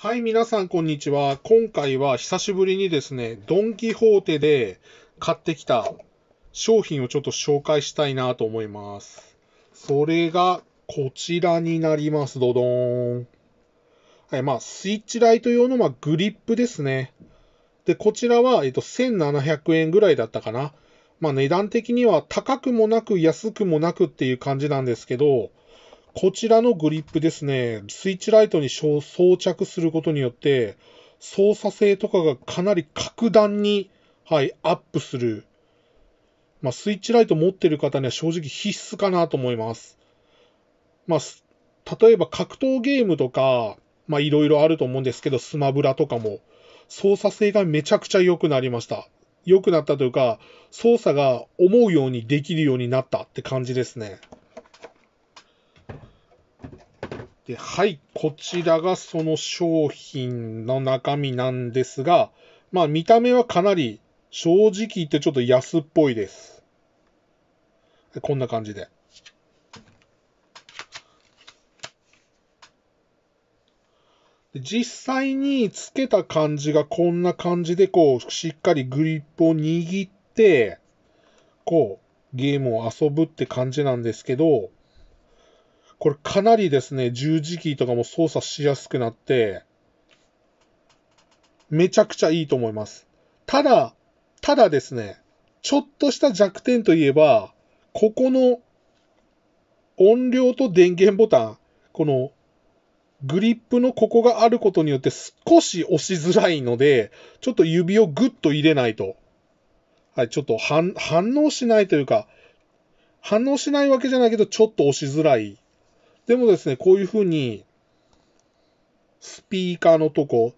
はい、皆さん、こんにちは。今回は久しぶりにですね、ドン・キホーテで買ってきた商品をちょっと紹介したいなと思います。それがこちらになります。ドドーン。はい、まあ、スイッチライト用の、まあ、グリップですね。で、こちらは、えっと、1700円ぐらいだったかな。まあ、値段的には高くもなく安くもなくっていう感じなんですけど、こちらのグリップですね、スイッチライトに装着することによって、操作性とかがかなり格段に、はい、アップする。まあ、スイッチライト持ってる方には正直必須かなと思います。まあ、例えば格闘ゲームとか、まいろいろあると思うんですけど、スマブラとかも、操作性がめちゃくちゃ良くなりました。良くなったというか、操作が思うようにできるようになったって感じですね。で、はい、こちらがその商品の中身なんですが、まあ見た目はかなり正直言ってちょっと安っぽいです。こんな感じで。実際につけた感じがこんな感じでこうしっかりグリップを握ってこうゲームを遊ぶって感じなんですけどこれかなりですね、十字キーとかも操作しやすくなって、めちゃくちゃいいと思います。ただ、ただですね、ちょっとした弱点といえば、ここの音量と電源ボタン、このグリップのここがあることによって少し押しづらいので、ちょっと指をグッと入れないと。はい、ちょっと反応しないというか、反応しないわけじゃないけど、ちょっと押しづらいでもですね、こういうふうに、スピーカーのとこ、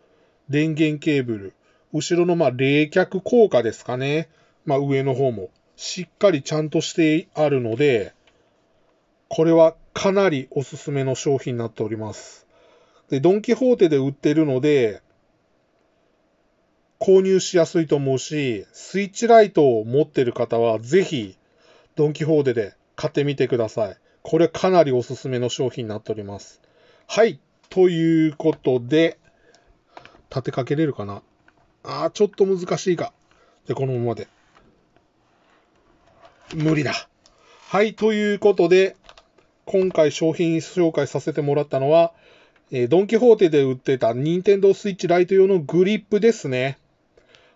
電源ケーブル、後ろのま冷却効果ですかね。まあ、上の方も、しっかりちゃんとしてあるので、これはかなりおすすめの商品になっております。で、ドン・キホーテで売ってるので、購入しやすいと思うし、スイッチライトを持ってる方は、ぜひ、ドン・キホーテで買ってみてください。これかなりおすすめの商品になっております。はい。ということで、立てかけれるかなあー、ちょっと難しいか。で、このままで。無理だ。はい。ということで、今回商品紹介させてもらったのは、えー、ドン・キホーテで売ってた Nintendo Switch Lite 用のグリップですね。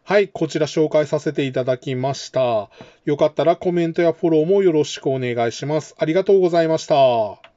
はい、こちら紹介させていただきました。よかったらコメントやフォローもよろしくお願いします。ありがとうございました。